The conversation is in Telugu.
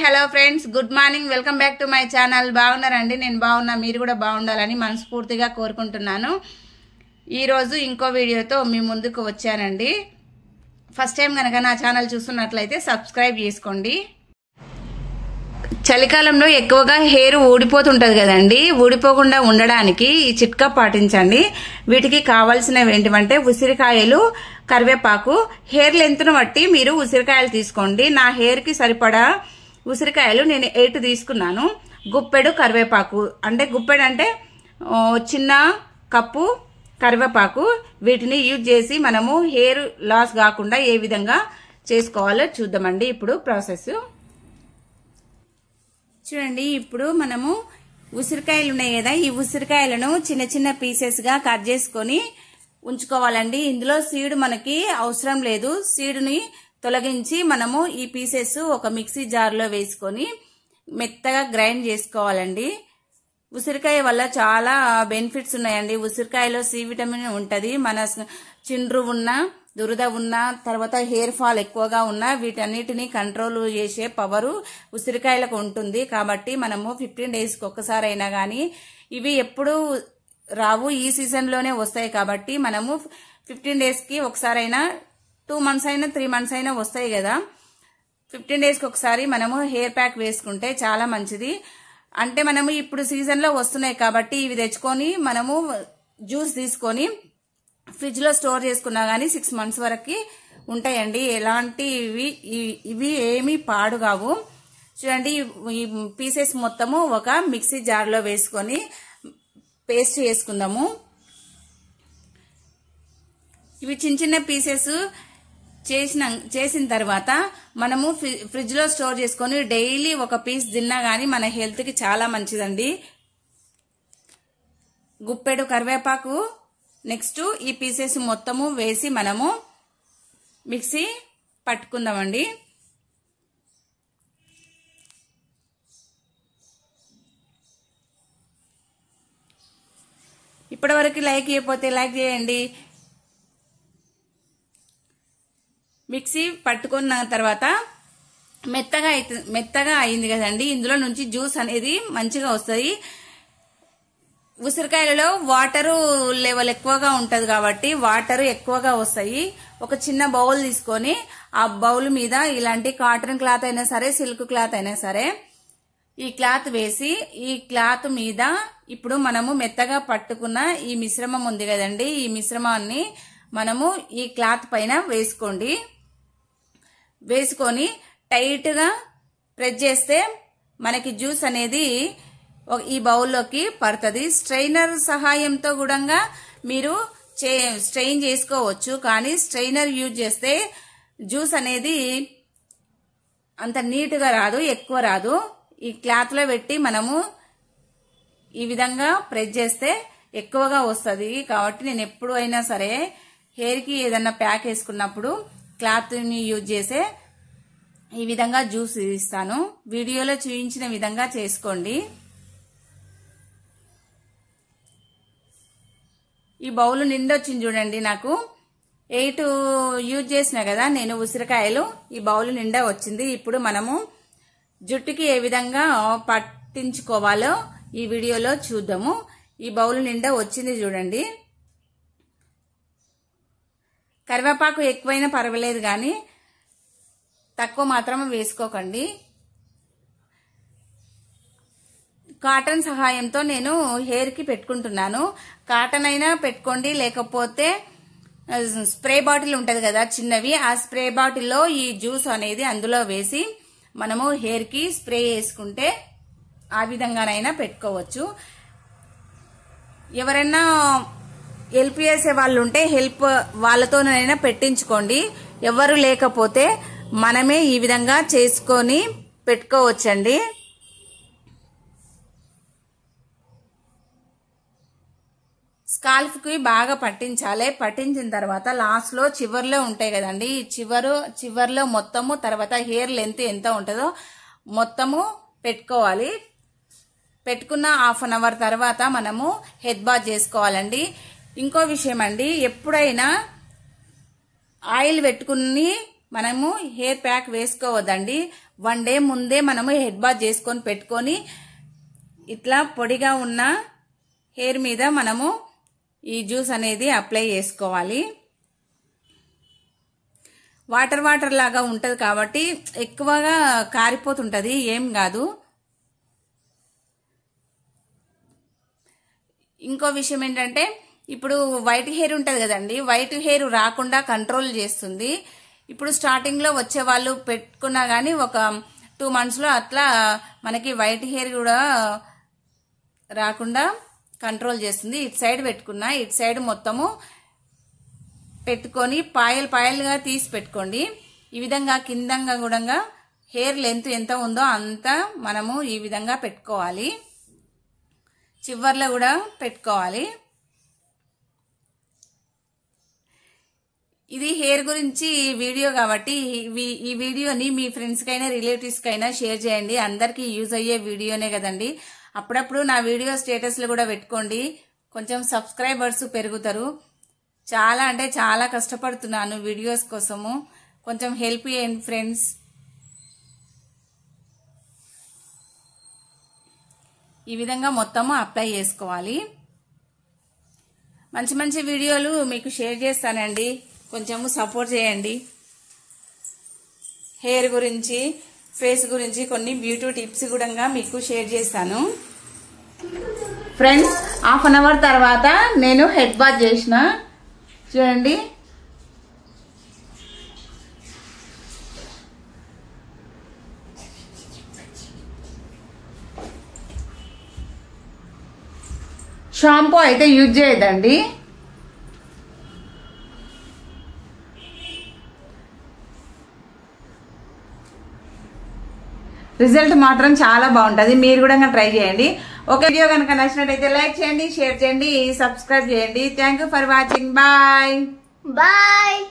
hello friends good morning welcome back to my channel బాగున్నారండి నేను బాగున్నా మీరు కూడా బాగుండాలని మనస్ఫూర్తిగా కోరుకుంటున్నాను ఈరోజు ఇంకో వీడియోతో మీ ముందుకు వచ్చానండి ఫస్ట్ టైం కనుక నా ఛానల్ చూస్తున్నట్లయితే సబ్స్క్రైబ్ చేసుకోండి చలికాలంలో ఎక్కువగా హెయిర్ ఊడిపోతుంటుంది కదండి ఊడిపోకుండా ఉండడానికి ఈ చిట్కా పాటించండి వీటికి కావాల్సినవి ఏంటివంటే ఉసిరికాయలు కరివేపాకు హెయిర్ లెంత్ను బట్టి మీరు ఉసిరికాయలు తీసుకోండి నా హెయిర్కి సరిపడా ఉసిరికాయలు నేను ఎయిట్ తీసుకున్నాను గుప్పెడు కరివేపాకు అంటే గుప్పెడు అంటే చిన్న కప్పు కరివేపాకు వీటిని యూజ్ చేసి మనము హెయిర్ లాస్ కాకుండా ఏ విధంగా చేసుకోవాలో చూద్దామండి ఇప్పుడు ప్రాసెస్ చూడండి ఇప్పుడు మనము ఉసిరికాయలు ఉన్నాయి కదా ఈ ఉసిరికాయలను చిన్న చిన్న పీసెస్గా కట్ చేసుకొని ఉంచుకోవాలండి ఇందులో సీడ్ మనకి అవసరం లేదు సీడ్ని తొలగించి మనము ఈ పీసెస్ ఒక మిక్సీ జార్లో వేసుకొని మెత్తగా గ్రైండ్ చేసుకోవాలండి ఉసిరికాయ వల్ల చాలా బెనిఫిట్స్ ఉన్నాయండి ఉసిరికాయలో సి విటమిన్ ఉంటుంది మన చిండ్రు ఉన్న దురద ఉన్న తర్వాత హెయిర్ ఫాల్ ఎక్కువగా ఉన్న వీటన్నిటిని కంట్రోల్ చేసే పవరు ఉసిరికాయలకు ఉంటుంది కాబట్టి మనము ఫిఫ్టీన్ డేస్కి ఒక్కసారి అయినా కానీ ఇవి ఎప్పుడు రావు ఈ సీజన్లోనే వస్తాయి కాబట్టి మనము ఫిఫ్టీన్ డేస్కి ఒకసారైనా టూ మంత్స్ అయినా త్రీ మంత్స్ అయినా వస్తాయి కదా ఫిఫ్టీన్ డేస్కి ఒకసారి మనము హెయిర్ ప్యాక్ వేసుకుంటే చాలా మంచిది అంటే మనము ఇప్పుడు సీజన్లో వస్తున్నాయి కాబట్టి ఇవి తెచ్చుకొని మనము జ్యూస్ తీసుకొని ఫ్రిడ్జ్లో స్టోర్ చేసుకున్నా కానీ సిక్స్ మంత్స్ వరకు ఉంటాయండి ఎలాంటి ఇవి ఏమీ పాడు కావు చూడండి ఈ పీసెస్ మొత్తము ఒక మిక్సీ జార్లో వేసుకొని పేస్ట్ చేసుకుందాము ఇవి చిన్న చిన్న పీసెస్ చేసిన చేసిన తర్వాత మనము ఫ్రిడ్జ్లో స్టోర్ చేసుకొని డైలీ ఒక పీస్ తిన్నా కానీ మన హెల్త్కి చాలా మంచిదండి గుప్పెడు కరివేపాకు నెక్స్ట్ ఈ పీసెస్ మొత్తము వేసి మనము మిక్సీ పట్టుకుందామండి ఇప్పటివరకు లైక్ చేయకపోతే లైక్ చేయండి మిక్సీ పట్టుకున్న తర్వాత మెత్తగా అయితే మెత్తగా అయింది కదండి ఇందులో నుంచి జ్యూస్ అనేది మంచిగా వస్తుంది ఉసిరికాయలలో వాటరు లెవెల్ ఎక్కువగా ఉంటుంది కాబట్టి వాటర్ ఎక్కువగా వస్తాయి ఒక చిన్న బౌల్ తీసుకొని ఆ బౌల్ మీద ఇలాంటి కాటన్ క్లాత్ అయినా సరే సిల్క్ క్లాత్ అయినా సరే ఈ క్లాత్ వేసి ఈ క్లాత్ మీద ఇప్పుడు మనము మెత్తగా పట్టుకున్న ఈ మిశ్రమం ఉంది కదండి ఈ మిశ్రమాన్ని మనము ఈ క్లాత్ పైన వేసుకోండి వేసుకొని టైట్గా ప్రెస్ చేస్తే మనకి జ్యూస్ అనేది ఈ బౌల్లోకి పడుతుంది స్ట్రైనర్ సహాయంతో కూడా మీరు స్ట్రెయిన్ చేసుకోవచ్చు కానీ స్ట్రైనర్ యూజ్ చేస్తే జ్యూస్ అనేది అంత నీట్గా రాదు ఎక్కువ రాదు ఈ క్లాత్లో పెట్టి మనము ఈ విధంగా ప్రెస్ చేస్తే ఎక్కువగా వస్తుంది కాబట్టి నేను ఎప్పుడు అయినా సరే హెయిర్కి ఏదన్నా ప్యాక్ వేసుకున్నప్పుడు క్లాత్ని యూజ్ చేసే ఈ విధంగా జ్యూస్ ఇస్తాను వీడియోలో చూపించిన విధంగా చేసుకోండి ఈ బౌల్ వచ్చింది చూడండి నాకు ఎయిట్ యూజ్ చేసిన కదా నేను ఉసిరికాయలు ఈ బౌల్ నిండా వచ్చింది ఇప్పుడు మనము జుట్టుకి ఏ విధంగా పట్టించుకోవాలో ఈ వీడియోలో చూద్దాము ఈ బౌల్ నిండా వచ్చింది చూడండి కరివేపాకు ఎక్కువైనా పర్వాలేదు కానీ తక్కువ మాత్రం వేసుకోకండి కాటన్ సహాయంతో నేను హెయిర్కి పెట్టుకుంటున్నాను కాటన్ అయినా పెట్టుకోండి లేకపోతే స్ప్రే బాటిల్ ఉంటుంది కదా చిన్నవి ఆ స్ప్రే బాటిల్లో ఈ జ్యూస్ అనేది అందులో వేసి మనము హెయిర్కి స్ప్రే చేసుకుంటే ఆ విధంగానైనా పెట్టుకోవచ్చు ఎవరైనా హెల్ప్ చేసే వాళ్ళు ఉంటే హెల్ప్ వాళ్ళతోనైనా పెట్టించుకోండి ఎవరు లేకపోతే మనమే ఈ విధంగా చేసుకొని పెట్టుకోవచ్చండి స్కాల్ఫ్కి బాగా పట్టించాలి పట్టించిన తర్వాత లాస్ట్లో చివర్లో ఉంటాయి కదండి చివరు చివర్లో మొత్తము తర్వాత హెయిర్ లెంత్ ఎంత ఉంటుందో మొత్తము పెట్టుకోవాలి పెట్టుకున్న హాఫ్ అన్ అవర్ తర్వాత మనము హెడ్ బాత్ చేసుకోవాలండి ఇంకో విషయం అండి ఎప్పుడైనా ఆయిల్ పెట్టుకుని మనము హెయిర్ ప్యాక్ వేసుకోవద్దండి వన్ డే ముందే మనము హెడ్ బాత్ చేసుకొని పెట్టుకొని ఇట్లా పొడిగా ఉన్న హెయిర్ మీద మనము ఈ జ్యూస్ అనేది అప్లై చేసుకోవాలి వాటర్ వాటర్ లాగా ఉంటుంది కాబట్టి ఎక్కువగా కారిపోతుంటుంది ఏం కాదు ఇంకో విషయం ఏంటంటే ఇప్పుడు వైట్ హెయిర్ ఉంటుంది కదండి వైట్ హెయిర్ రాకుండా కంట్రోల్ చేస్తుంది ఇప్పుడు స్టార్టింగ్లో వచ్చే వాళ్ళు పెట్టుకున్నా కానీ ఒక టూ మంత్స్లో అట్లా మనకి వైట్ హెయిర్ కూడా రాకుండా కంట్రోల్ చేస్తుంది ఇటు సైడ్ పెట్టుకున్నా ఇటు సైడ్ మొత్తము పెట్టుకొని పాయలు పాయలుగా తీసి పెట్టుకోండి ఈ విధంగా కిందంగా కూడా హెయిర్ లెంత్ ఎంత ఉందో అంత మనము ఈ విధంగా పెట్టుకోవాలి చివర్లో కూడా పెట్టుకోవాలి ఇది హెయిర్ గురించి వీడియో కాబట్టి ఈ వీడియోని మీ ఫ్రెండ్స్కైనా కైనా షేర్ చేయండి అందరికీ యూజ్ అయ్యే వీడియోనే కదండి అప్పుడప్పుడు నా వీడియో స్టేటస్లు కూడా పెట్టుకోండి కొంచెం సబ్స్క్రైబర్స్ పెరుగుతారు చాలా అంటే చాలా కష్టపడుతున్నాను వీడియోస్ కోసము కొంచెం హెల్ప్ చేయండి ఫ్రెండ్స్ ఈ విధంగా మొత్తము అప్లై చేసుకోవాలి మంచి మంచి వీడియోలు మీకు షేర్ చేస్తానండి కొంచెము సపోర్ట్ చేయండి హెయిర్ గురించి ఫేస్ గురించి కొన్ని బ్యూటీ టిప్స్ కూడా మీకు షేర్ చేస్తాను ఫ్రెండ్స్ హాఫ్ అన్ అవర్ తర్వాత నేను హెడ్ బాత్ చేసిన చూడండి షాంపూ అయితే యూజ్ చేయదండి రిజల్ట్ మాత్రం చాలా బాగుంటుంది మీరు కూడా ట్రై చేయండి ఓకే వీడియో కనుక నచ్చినట్టయితే లైక్ చేయండి షేర్ చేయండి సబ్స్క్రైబ్ చేయండి thank for watching bye bye